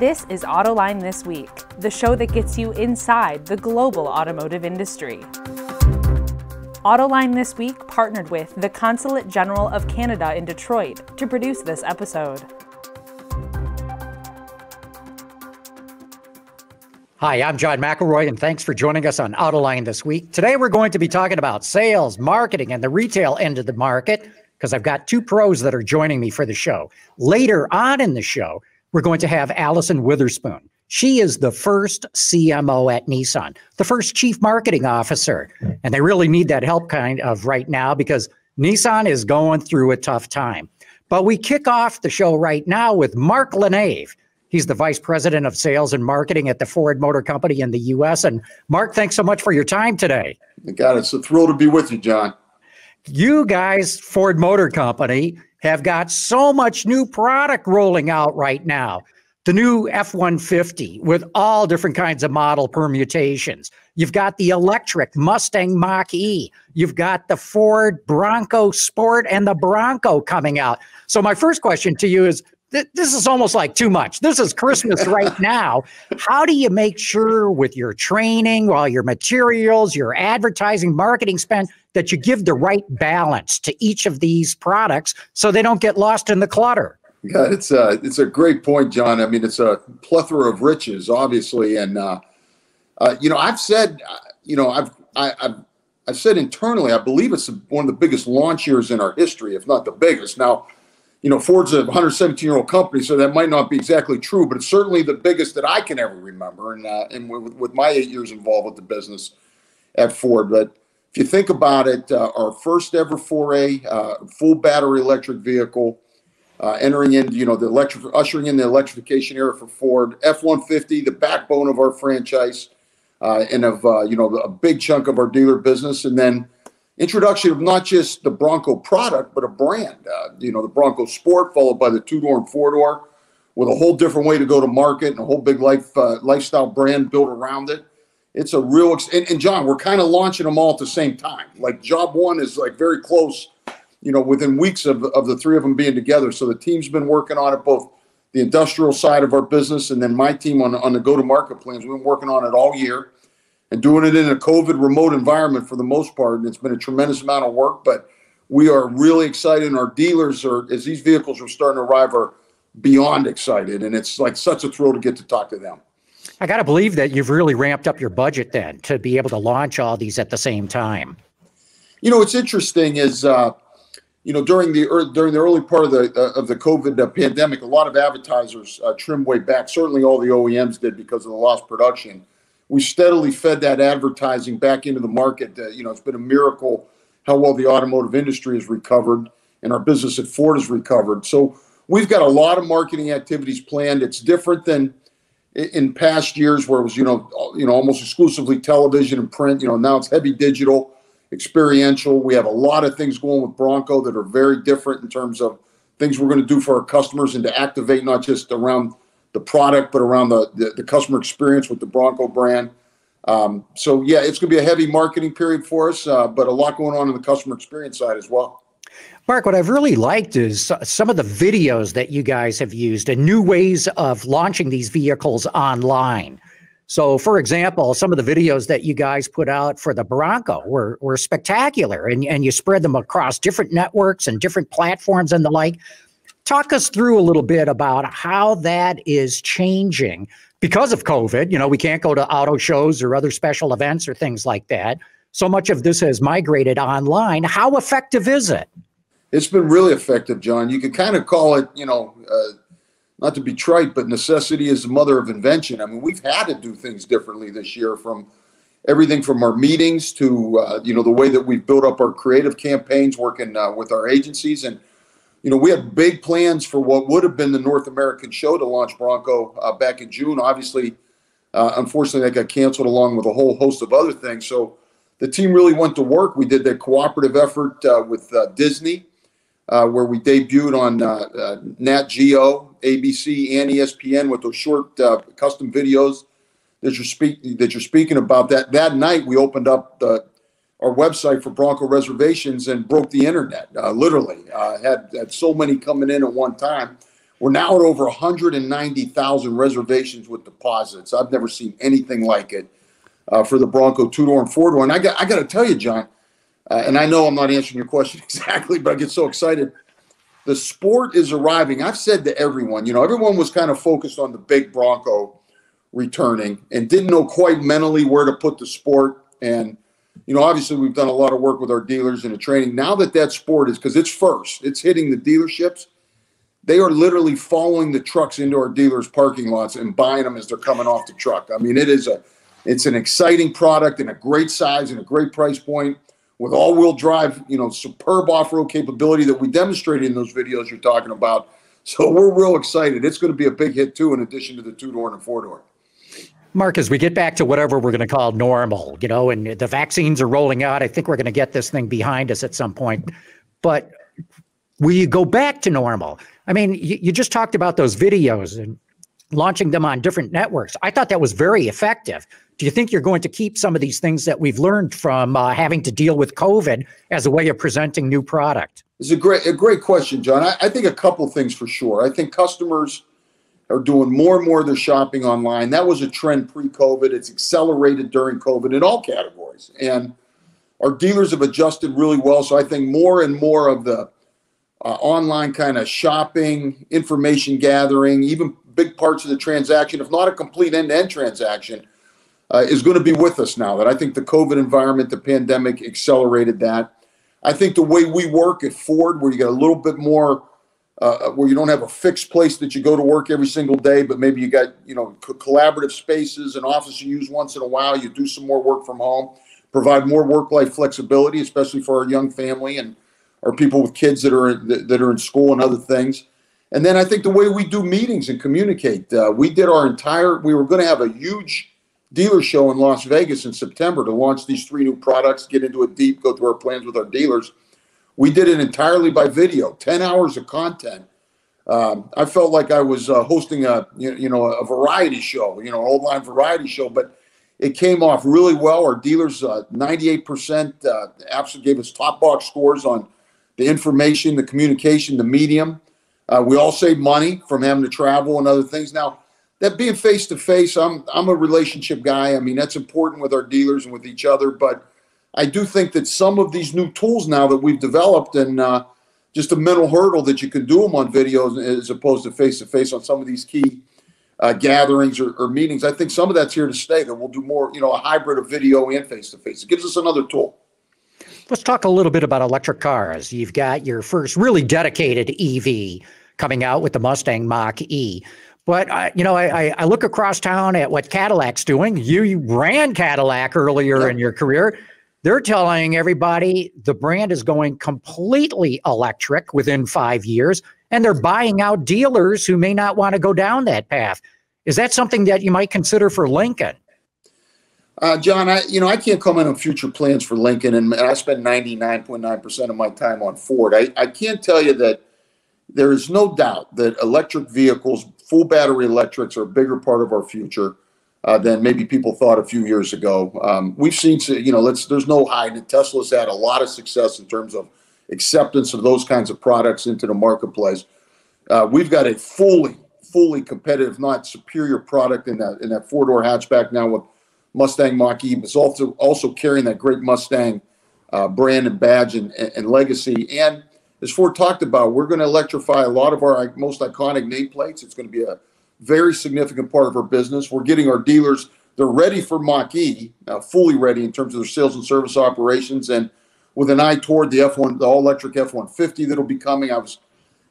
This is Autoline This Week, the show that gets you inside the global automotive industry. Autoline This Week partnered with the Consulate General of Canada in Detroit to produce this episode. Hi, I'm John McElroy, and thanks for joining us on Autoline This Week. Today, we're going to be talking about sales, marketing, and the retail end of the market because I've got two pros that are joining me for the show. Later on in the show, we're going to have Allison Witherspoon. She is the first CMO at Nissan, the first chief marketing officer. And they really need that help kind of right now because Nissan is going through a tough time. But we kick off the show right now with Mark Lenave. He's the vice president of sales and marketing at the Ford Motor Company in the US. And Mark, thanks so much for your time today. God, it's a thrill to be with you, John. You guys, Ford Motor Company, have got so much new product rolling out right now. The new F 150 with all different kinds of model permutations. You've got the electric Mustang Mach E. You've got the Ford Bronco Sport and the Bronco coming out. So, my first question to you is th- this is almost like too much. This is Christmas right now. How do you make sure with your training, while your materials, your advertising, marketing spend, that you give the right balance to each of these products so they don't get lost in the clutter. Yeah, it's a uh, it's a great point, John. I mean, it's a plethora of riches, obviously, and uh, uh, you know, I've said, uh, you know, I've I, have i have I've said internally, I believe it's one of the biggest launch years in our history, if not the biggest. Now, you know, Ford's a 117 year old company, so that might not be exactly true, but it's certainly the biggest that I can ever remember, and uh, and with, with my eight years involved with the business at Ford, but if you think about it, uh, our first ever foray, uh, full battery electric vehicle, uh, entering in, you know, the electric, ushering in the electrification era for Ford, F-150, the backbone of our franchise, uh, and of, uh, you know, a big chunk of our dealer business. And then introduction of not just the Bronco product, but a brand, uh, you know, the Bronco Sport, followed by the two-door and four-door, with a whole different way to go to market and a whole big life lifestyle brand built around it it's a real and, and John, we're kind of launching them all at the same time. Like job one is like very close, you know, within weeks of of the three of them being together. So the team's been working on it both the industrial side of our business and then my team on on the go to market plans. We've been working on it all year and doing it in a COVID remote environment for the most part. And it's been a tremendous amount of work, but we are really excited. And our dealers are, as these vehicles are starting to arrive, are beyond excited. And it's like such a thrill to get to talk to them. I got to believe that you've really ramped up your budget then to be able to launch all these at the same time. You know, what's interesting is, uh, you know, during the er, during the early part of the uh, of the COVID uh, pandemic, a lot of advertisers uh, trimmed way back. Certainly, all the OEMs did because of the lost production. We steadily fed that advertising back into the market. Uh, you know, it's been a miracle how well the automotive industry has recovered and our business at Ford has recovered. So we've got a lot of marketing activities planned. It's different than in past years where it was you know you know almost exclusively television and print you know now it's heavy digital experiential we have a lot of things going with bronco that are very different in terms of things we're going to do for our customers and to activate not just around the product but around the the, the customer experience with the bronco brand um, so yeah it's going to be a heavy marketing period for us uh, but a lot going on in the customer experience side as well Mark, what I've really liked is some of the videos that you guys have used and new ways of launching these vehicles online. So, for example, some of the videos that you guys put out for the Bronco were, were spectacular, and, and you spread them across different networks and different platforms and the like. Talk us through a little bit about how that is changing because of COVID. You know, we can't go to auto shows or other special events or things like that so much of this has migrated online. How effective is it? It's been really effective, John. You could kind of call it, you know, uh, not to be trite, but necessity is the mother of invention. I mean, we've had to do things differently this year from everything from our meetings to, uh, you know, the way that we've built up our creative campaigns working uh, with our agencies. And, you know, we had big plans for what would have been the North American show to launch Bronco uh, back in June. Obviously, uh, unfortunately, that got canceled along with a whole host of other things. So, the team really went to work. We did the cooperative effort uh, with uh, Disney, uh, where we debuted on uh, uh, Nat Geo, ABC, and ESPN with those short uh, custom videos that you're, that you're speaking about. That that night, we opened up the, our website for Bronco reservations and broke the internet. literally, had had so many coming in at one time. We're now at over 190,000 reservations with deposits. I've never seen anything like it uh, for the Bronco two door and four door. And I got I got to tell you, John, uh, and I know I'm not answering your question exactly, but I get so excited. The sport is arriving. I've said to everyone, you know, everyone was kind of focused on the big Bronco returning and didn't know quite mentally where to put the sport. And you know, obviously we've done a lot of work with our dealers in the training. Now that that sport is because it's first, it's hitting the dealerships. They are literally following the trucks into our dealers' parking lots and buying them as they're coming off the truck. I mean, it is a it's an exciting product and a great size and a great price point with all-wheel drive, you know, superb off-road capability that we demonstrated in those videos you're talking about. So we're real excited. It's going to be a big hit too, in addition to the two-door and the four-door. Mark, as we get back to whatever we're going to call normal, you know, and the vaccines are rolling out, I think we're going to get this thing behind us at some point. But you go back to normal. I mean, you, you just talked about those videos and launching them on different networks. I thought that was very effective. Do you think you're going to keep some of these things that we've learned from uh, having to deal with COVID as a way of presenting new product? It's a great, a great question, John. I, I think a couple things for sure. I think customers are doing more and more of their shopping online. That was a trend pre-COVID. It's accelerated during COVID in all categories, and our dealers have adjusted really well. So I think more and more of the uh, online kind of shopping, information gathering, even big parts of the transaction, if not a complete end-to-end transaction, uh, is going to be with us now. That I think the COVID environment, the pandemic accelerated that. I think the way we work at Ford, where you get a little bit more, uh, uh, where you don't have a fixed place that you go to work every single day, but maybe you got you know co- collaborative spaces, an office you use once in a while. You do some more work from home, provide more work-life flexibility, especially for our young family and our people with kids that are that are in school and other things. And then I think the way we do meetings and communicate, uh, we did our entire. We were going to have a huge dealer show in Las Vegas in September to launch these three new products, get into it deep, go through our plans with our dealers. We did it entirely by video, 10 hours of content. Um, I felt like I was uh, hosting a you know a variety show, you know, old line variety show, but it came off really well. Our dealers, uh, 98% uh, absolutely gave us top box scores on the information, the communication, the medium. Uh, we all save money from having to travel and other things. Now, that being face to face, I'm I'm a relationship guy. I mean, that's important with our dealers and with each other. But I do think that some of these new tools now that we've developed and uh, just a mental hurdle that you can do them on videos as opposed to face to face on some of these key uh, gatherings or, or, meetings. I think some of that's here to stay. That we'll do more, you know, a hybrid of video and face to face. It gives us another tool. Let's talk a little bit about electric cars. You've got your first really dedicated EV coming out with the Mustang Mach E. But I, you know, I, I look across town at what Cadillac's doing. You ran Cadillac earlier yep. in your career. They're telling everybody the brand is going completely electric within five years, and they're buying out dealers who may not want to go down that path. Is that something that you might consider for Lincoln? Uh, John, I you know I can't comment on future plans for Lincoln, and I spend ninety nine point nine percent of my time on Ford. I, I can't tell you that there is no doubt that electric vehicles, full battery electrics, are a bigger part of our future uh, than maybe people thought a few years ago. Um, we've seen, you know, let's, there's no hiding Tesla's had a lot of success in terms of acceptance of those kinds of products into the marketplace. Uh, we've got a fully, fully competitive, not superior product in that in that four door hatchback now with Mustang Mach E, but it's also also carrying that great Mustang uh, brand and badge and, and, and legacy and as Ford talked about, we're going to electrify a lot of our most iconic nameplates. It's going to be a very significant part of our business. We're getting our dealers, they're ready for Mach E, uh, fully ready in terms of their sales and service operations, and with an eye toward the F1, the all electric F 150 that'll be coming. I was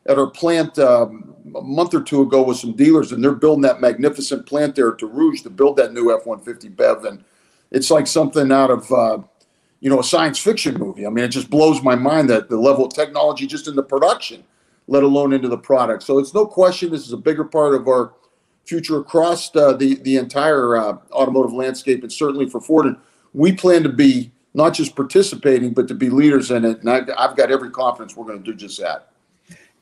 at our plant um, a month or two ago with some dealers, and they're building that magnificent plant there at Rouge to build that new F 150 BEV. And it's like something out of, uh, you know, a science fiction movie. I mean, it just blows my mind that the level of technology just in the production, let alone into the product. So it's no question this is a bigger part of our future across uh, the the entire uh, automotive landscape, and certainly for Ford. And we plan to be not just participating, but to be leaders in it. And I, I've got every confidence we're going to do just that.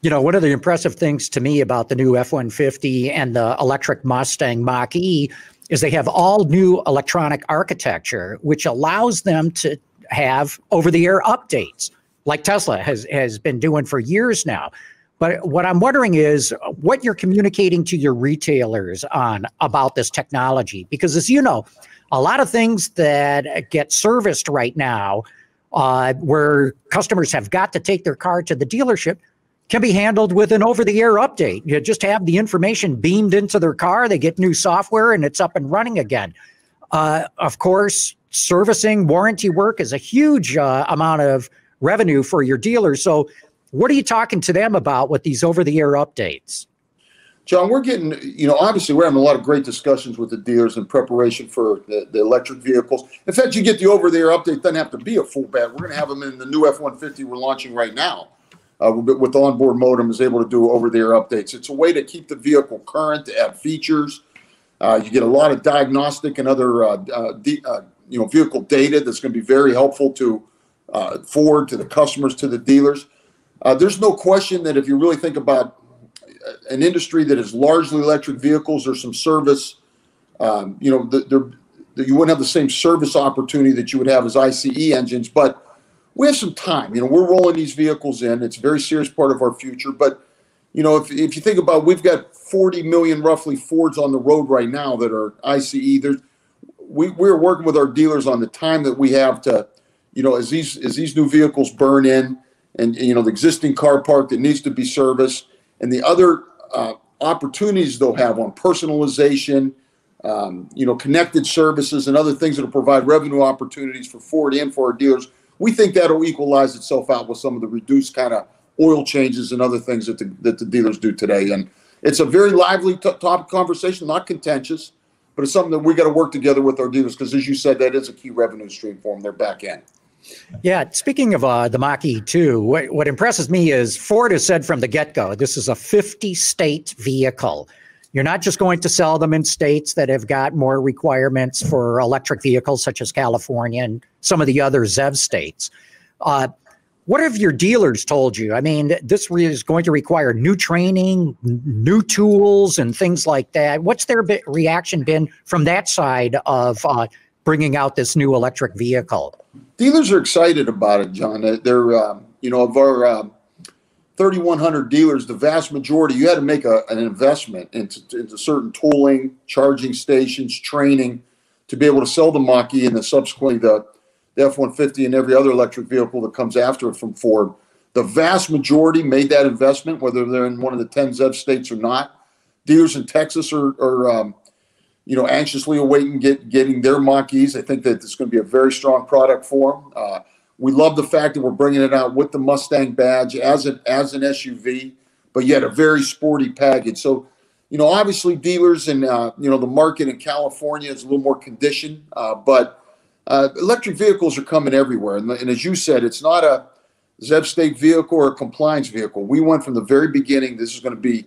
You know, one of the impressive things to me about the new F 150 and the electric Mustang Mach E is they have all new electronic architecture, which allows them to have over the air updates like Tesla has, has been doing for years now. But what I'm wondering is what you're communicating to your retailers on about this technology. Because as you know, a lot of things that get serviced right now, uh, where customers have got to take their car to the dealership, can be handled with an over the air update. You just have the information beamed into their car, they get new software, and it's up and running again. Uh, of course, servicing warranty work is a huge uh, amount of revenue for your dealers. So, what are you talking to them about with these over the air updates? John, we're getting, you know, obviously we're having a lot of great discussions with the dealers in preparation for the, the electric vehicles. In fact, you get the over the air update, doesn't have to be a full bat. We're going to have them in the new F 150 we're launching right now. Uh, with onboard modem is able to do over the air updates. It's a way to keep the vehicle current, to add features. Uh, you get a lot of diagnostic and other uh, uh de- uh, you know vehicle data that's going to be very helpful to uh, Ford, to the customers, to the dealers. Uh, there's no question that if you really think about uh, an industry that is largely electric vehicles, or some service. Um, you know, you wouldn't have the same service opportunity that you would have as ICE engines, but we have some time. You know, we're rolling these vehicles in. It's a very serious part of our future. But, you know, if, if you think about we've got 40 million roughly Fords on the road right now that are ICE. There's we, we're working with our dealers on the time that we have to, you know, as these as these new vehicles burn in, and you know the existing car park that needs to be serviced, and the other uh, opportunities they'll have on personalization, um, you know, connected services and other things that will provide revenue opportunities for Ford and for our dealers. We think that'll equalize itself out with some of the reduced kind of oil changes and other things that the, that the dealers do today. And it's a very lively topic conversation, not contentious but it's something that we got to work together with our dealers because, as you said, that is a key revenue stream for them. They're back end. Yeah, speaking of uh, the Mach E 2, what, what impresses me is Ford has said from the get go this is a 50 state vehicle. You're not just going to sell them in states that have got more requirements for electric vehicles, such as California and some of the other ZEV states. Uh, what have your dealers told you? I mean, this is going to require new training, new tools, and things like that. What's their reaction been from that side of uh, bringing out this new electric vehicle? Dealers are excited about it, John. They're, um, you know, of our um, 3,100 dealers, the vast majority, you had to make a, an investment into, into certain tooling, charging stations, training to be able to sell the Mach-E and then subsequently the the F 150 and every other electric vehicle that comes after it from Ford. The vast majority made that investment, whether they're in one of the 10 ZEV states or not. Dealers in Texas are, are um, you know, anxiously awaiting get, getting their Mach-E's. I think that it's going to be a very strong product for them. Uh, we love the fact that we're bringing it out with the Mustang badge as an as an SUV, but yet a very sporty package. So, you know, obviously dealers and uh, you know the market in California is a little more conditioned, uh, but uh, electric vehicles are coming everywhere. And, and, as you said, it's not a ZEV state vehicle or a compliance vehicle. We went from the very beginning, this is going to be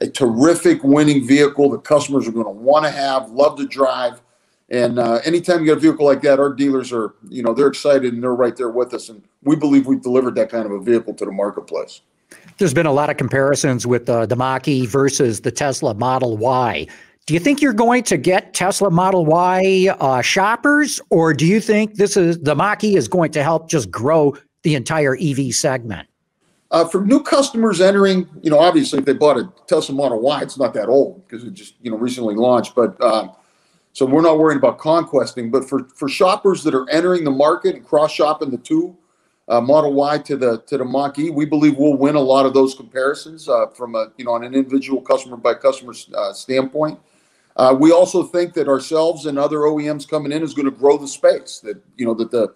a terrific winning vehicle that customers are going to want to have, love to drive. And uh, anytime you get a vehicle like that, our dealers are, you know, they're excited and they're right there with us. And we believe we've delivered that kind of a vehicle to the marketplace. There's been a lot of comparisons with uh, the Mach E versus the Tesla Model Y do you think you're going to get Tesla Model Y uh, shoppers, or do you think this is the mach is going to help just grow the entire EV segment? Uh, new customers entering, you know, obviously if they bought a Tesla Model Y, it's not that old because it just you know recently launched. But uh, so we're not worrying about conquesting. But for for shoppers that are entering the market and cross shopping the two uh, Model Y to the to the Mach we believe we'll win a lot of those comparisons uh, from a you know on an individual customer by customer uh, standpoint. Uh, we also think that ourselves and other OEMs coming in is going to grow the space. That you know that the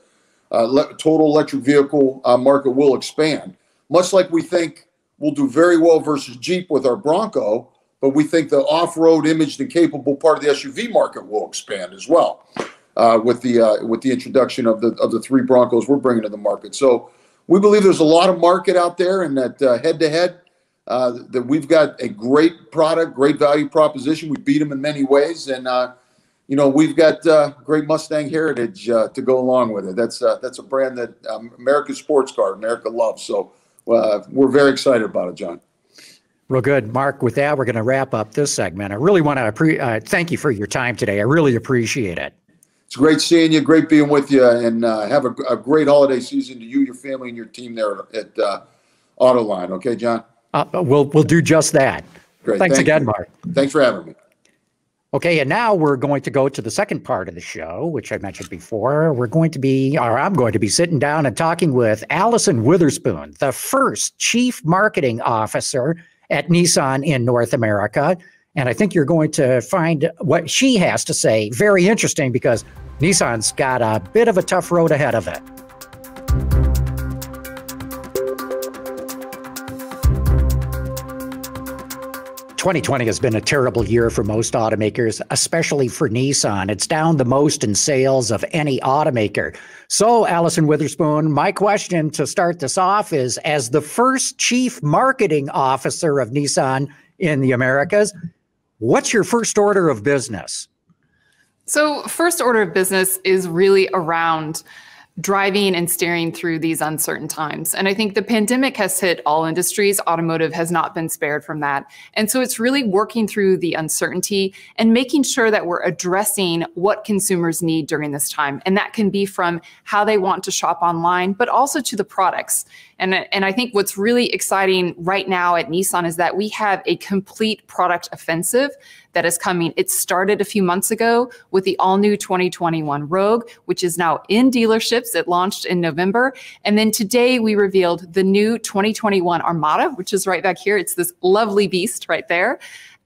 uh, le- total electric vehicle uh, market will expand, much like we think we'll do very well versus Jeep with our Bronco. But we think the off-road, imaged, and capable part of the SUV market will expand as well uh, with the uh, with the introduction of the of the three Broncos we're bringing to the market. So we believe there's a lot of market out there, and that uh, head-to-head uh, that we've got a great product, great value proposition. We beat them in many ways, and uh, you know we've got uh, great Mustang heritage uh, to go along with it. That's uh, that's a brand that um, sports car, America loves. So uh, we're very excited about it, John. Real good, Mark. With that, we're going to wrap up this segment. I really want to pre- thank you for your time today. I really appreciate it. It's great seeing you. Great being with you, and have a, a, great holiday season to you, your family, and your team there at uh, Autoline. Okay, John. Uh, we'll, we'll do just that. Great. Thanks Thank again, you. Mark. Thanks for having me. Okay, and now we're going to go to the second part of the show, which I mentioned before. We're going to be, or I'm going to be sitting down and talking with Allison Witherspoon, the first chief marketing officer at Nissan in North America. And I think you're going to find what she has to say very interesting because Nissan's got a bit of a tough road ahead of it. 2020 has been a terrible year for most automakers, especially for Nissan. It's down the most in sales of any automaker. So, Allison Witherspoon, my question to start this off is as the first chief marketing officer of Nissan in the Americas, what's your first order of business? So, first order of business is really around driving and steering through these uncertain times. And I think the pandemic has hit all industries. Automotive has not been spared from that. And so it's really working through the uncertainty and making sure that we're addressing what consumers need during this time. And that can be from how they want to shop online, but also to the products. And, and I think what's really exciting right now at Nissan is that we have a complete product offensive that is coming. It started a few months ago with the all new 2021 Rogue, which is now in dealerships. It launched in November. And then today we revealed the new 2021 Armada, which is right back here. It's this lovely beast right there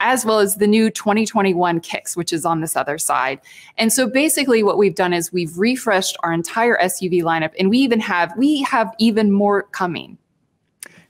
as well as the new 2021 Kicks, which is on this other side. And so basically what we've done is we've refreshed our entire SUV lineup and we even have we have even more coming.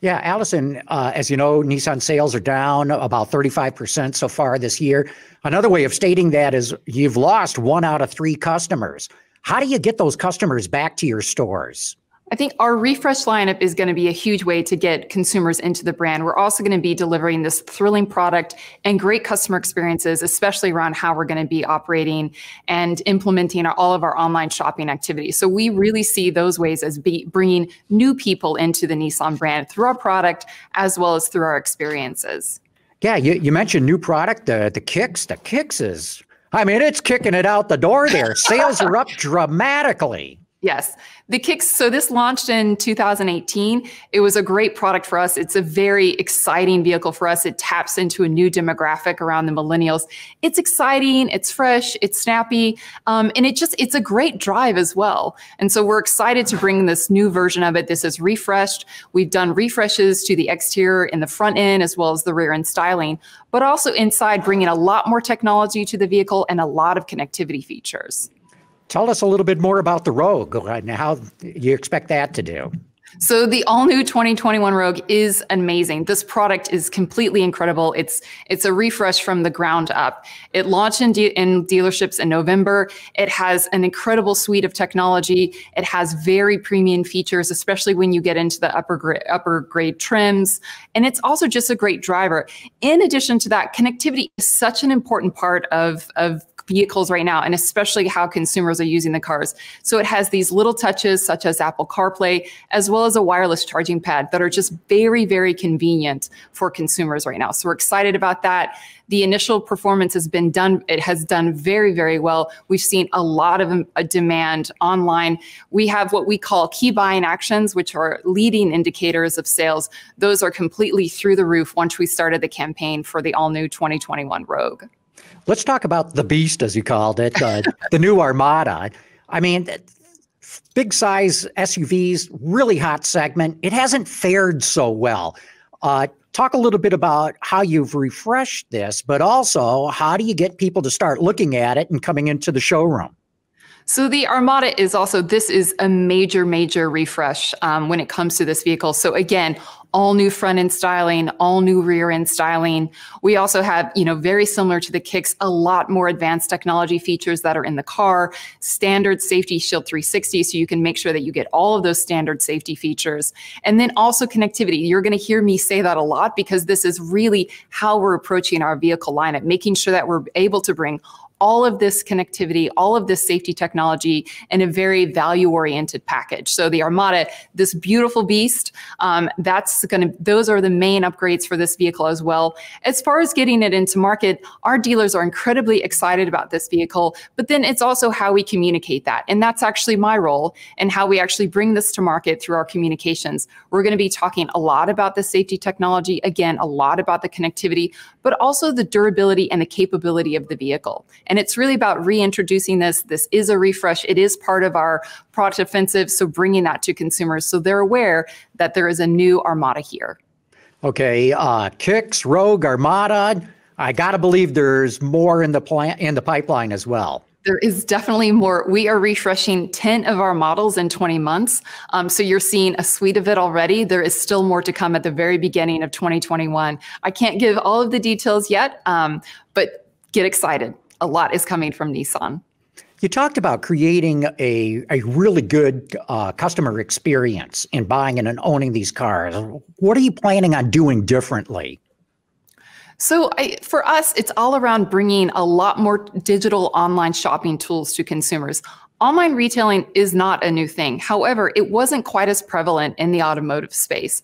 Yeah, Allison, uh, as you know, Nissan sales are down about 35% so far this year. Another way of stating that is you've lost one out of three customers. How do you get those customers back to your stores? I think our refresh lineup is going to be a huge way to get consumers into the brand. We're also going to be delivering this thrilling product and great customer experiences, especially around how we're going to be operating and implementing all of our online shopping activities. So we really see those ways as bringing new people into the Nissan brand through our product as well as through our experiences. Yeah, you, you mentioned new product, The uh, the kicks. The kicks is, I mean, it's kicking it out the door there. Sales are up dramatically. Yes. The Kicks, so this launched in 2018. It was a great product for us. It's a very exciting vehicle for us. It taps into a new demographic around the millennials. It's exciting, it's fresh, it's snappy, um, and it just, it's a great drive as well. And so we're excited to bring this new version of it. This is refreshed. We've done refreshes to the exterior and the front end, as well as the rear end styling, but also inside bringing a lot more technology to the vehicle and a lot of connectivity features. Tell us a little bit more about the Rogue and how you expect that to do. So the all new 2021 Rogue is amazing. This product is completely incredible. It's it's a refresh from the ground up. It launched in, de- in dealerships in November. It has an incredible suite of technology. It has very premium features, especially when you get into the upper grade, upper grade trims. And it's also just a great driver. In addition to that, connectivity is such an important part of of vehicles right now, and especially how consumers are using the cars. So it has these little touches, such as Apple CarPlay, as well as a wireless charging pad that are just very, very convenient for consumers right now. So we're excited about that. The initial performance has been done, it has done very, very well. We've seen a lot of um, a demand online. We have what we call key buying actions, which are leading indicators of sales. Those are completely through the roof once we started the campaign for the all new 2021 Rogue. Let's talk about the beast, as you called it, uh, the new Armada. I mean, big size SUVs, really hot segment. It hasn't fared so well. Uh, talk a little bit about how you've refreshed this, but also how do you get people to start looking at it and coming into the showroom? So the Armada is also this is a major, major refresh um, when it comes to this vehicle. So again, all new front end styling, all new rear end styling. We also have, you know, very similar to the kicks, a lot more advanced technology features that are in the car, standard safety shield 360. So you can make sure that you get all of those standard safety features. And then also connectivity. You're going to hear me say that a lot because this is really how we're approaching our vehicle lineup, making sure that we're able to bring all of this connectivity, all of this safety technology in a very value oriented package. So the Armada, this beautiful beast, um, that's going to, those are the main upgrades for this vehicle as well. As far as getting it into market, our dealers are incredibly excited about this vehicle, but then it's also how we communicate that. And that's actually my role and how we actually bring this to market through our communications. We're going to be talking a lot about the safety technology, again, a lot about the connectivity, but also the durability and the capability of the vehicle. And it's really about reintroducing this. This is a refresh. It is part of our product offensive. So bringing that to consumers so they're aware that there is a new Armada here. Okay, uh, Kicks, Rogue, Armada. I gotta believe there's more in the plan in the pipeline as well there is definitely more. We are refreshing 10 of our models in 20 months. Um, so you're seeing a suite of it already. There is still more to come at the very beginning of 2021. I can't give all of the details yet, um, but get excited a lot is coming from Nissan. You talked about creating a, a really good uh, customer experience in buying and owning these cars. What are you planning on doing differently? So, I, for us, it's all around bringing a lot more digital online shopping tools to consumers. Online retailing is not a new thing. However, it wasn't quite as prevalent in the automotive space.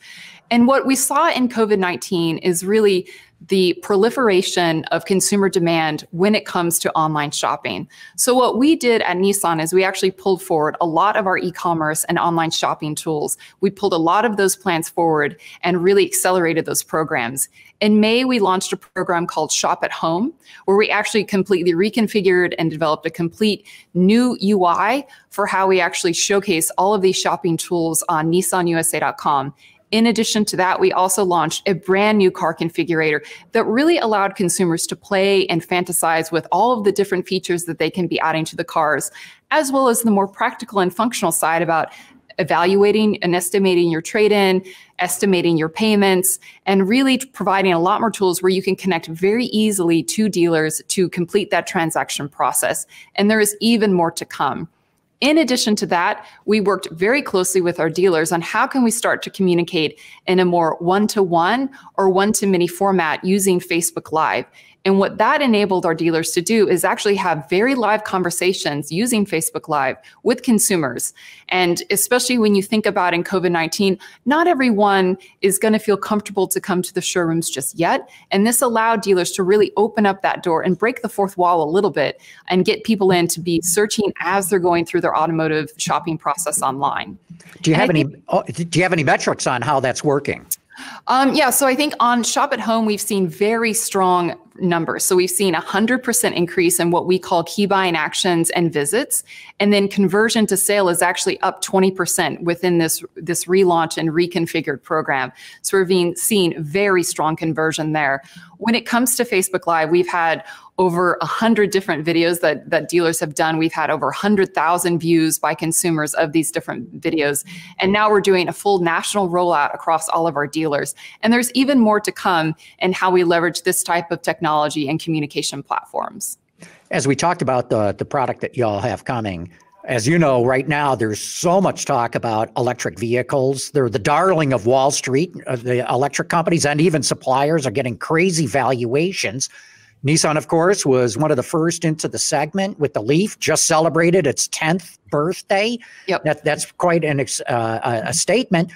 And what we saw in COVID 19 is really the proliferation of consumer demand when it comes to online shopping. So, what we did at Nissan is we actually pulled forward a lot of our e commerce and online shopping tools. We pulled a lot of those plans forward and really accelerated those programs. In May, we launched a program called Shop at Home, where we actually completely reconfigured and developed a complete new UI for how we actually showcase all of these shopping tools on nissanusa.com. In addition to that, we also launched a brand new car configurator that really allowed consumers to play and fantasize with all of the different features that they can be adding to the cars, as well as the more practical and functional side about evaluating and estimating your trade in, estimating your payments, and really providing a lot more tools where you can connect very easily to dealers to complete that transaction process. And there is even more to come. In addition to that, we worked very closely with our dealers on how can we start to communicate in a more one-to-one or one-to-many format using Facebook Live. And what that enabled our dealers to do is actually have very live conversations using Facebook Live with consumers. And especially when you think about in COVID 19, not everyone is going to feel comfortable to come to the showrooms just yet. And this allowed dealers to really open up that door and break the fourth wall a little bit and get people in to be searching as they're going through their automotive shopping process online. Do you have any? Oh, do you have any metrics on how that's working? Um, yeah, so I think on Shop at Home, we've seen very strong numbers. So we've seen a 100% increase in what we call key buying actions and visits. And then conversion to sale is actually up 20% within this, this relaunch and reconfigured program. So we're being, seeing very strong conversion there. When it comes to Facebook Live, we've had over 100 different videos that, that dealers have done. We've had over 100,000 views by consumers of these different videos. And now we're doing a full national rollout across all of our dealers. And there's even more to come in how we leverage this type of technology and communication platforms. As we talked about the, the product that y'all have coming, as you know, right now, there's so much talk about electric vehicles. They're the darling of Wall Street. Uh, the electric companies and even suppliers are getting crazy valuations. Nissan, of course, was one of the first into the segment with the Leaf, just celebrated its 10th birthday. Yep. That, that's quite an, uh, a statement.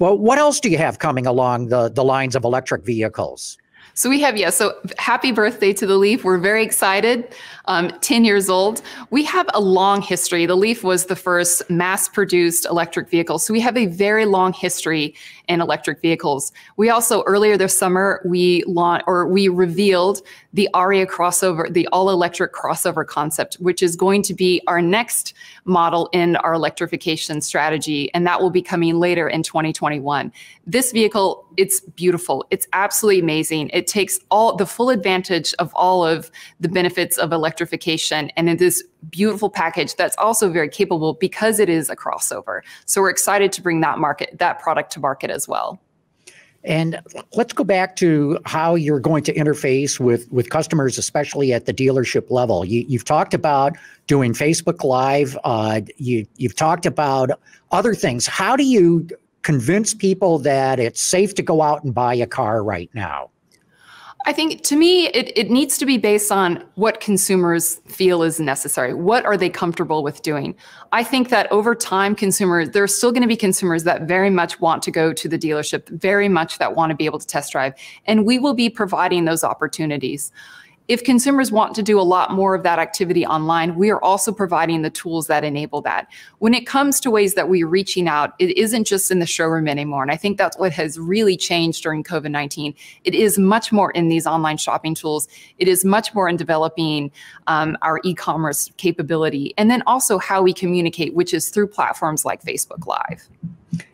Well, what else do you have coming along the, the lines of electric vehicles? So we have, yeah, so happy birthday to the Leaf. We're very excited. Um, 10 years old. We have a long history. The Leaf was the first mass produced electric vehicle. So we have a very long history in electric vehicles. We also, earlier this summer, we launched or we revealed the ARIA crossover, the all electric crossover concept, which is going to be our next model in our electrification strategy. And that will be coming later in 2021. This vehicle, it's beautiful. It's absolutely amazing. It takes all the full advantage of all of the benefits of electrification and in this beautiful package that's also very capable because it is a crossover. So we're excited to bring that market that product to market as well. And let's go back to how you're going to interface with, with customers, especially at the dealership level. You, have talked about doing Facebook Live. Uh, you, you've talked about other things. How do you convince people that it's safe to go out and buy a car right now? I think to me, it, it needs to be based on what consumers feel is necessary. What are they comfortable with doing? I think that over time, consumers, there are still going to be consumers that very much want to go to the dealership, very much that want to be able to test drive. And we will be providing those opportunities if consumers want to do a lot more of that activity online, we are also providing the tools that enable that. When it comes to ways that we're reaching out, it isn't just in the showroom anymore. And I think that's what has really changed during COVID 19. It is much more in these online shopping tools, it is much more in developing um, our e commerce capability, and then also how we communicate, which is through platforms like Facebook Live.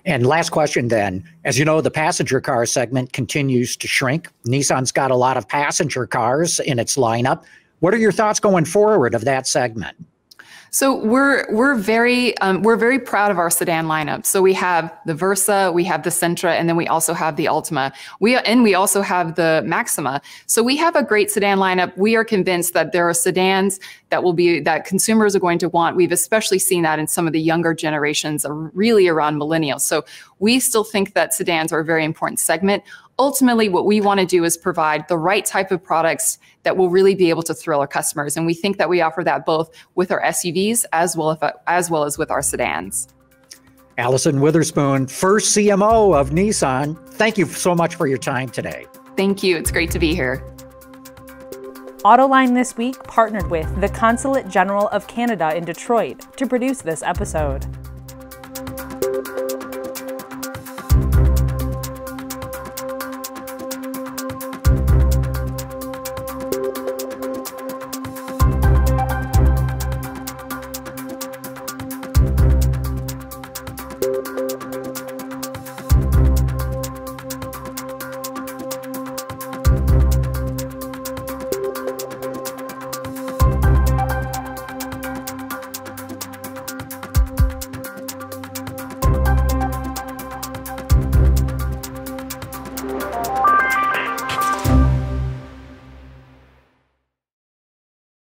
And last question then. As you know, the passenger car segment continues to shrink. Nissan's got a lot of passenger cars in its lineup. What are your thoughts going forward of that segment? So we're we're very um, we're very proud of our sedan lineup. So we have the Versa, we have the Sentra, and then we also have the Altima. We and we also have the Maxima. So we have a great sedan lineup. We are convinced that there are sedans that will be that consumers are going to want. We've especially seen that in some of the younger generations, really around millennials. So we still think that sedans are a very important segment ultimately what we want to do is provide the right type of products that will really be able to thrill our customers. And we think that we offer that both with our SUVs as well, if, as, well as with our sedans. Allison Witherspoon, first CMO of Nissan, thank you so much for your time today. Thank you. It's great to be here. Autoline This Week partnered with the Consulate General of Canada in Detroit to produce this episode.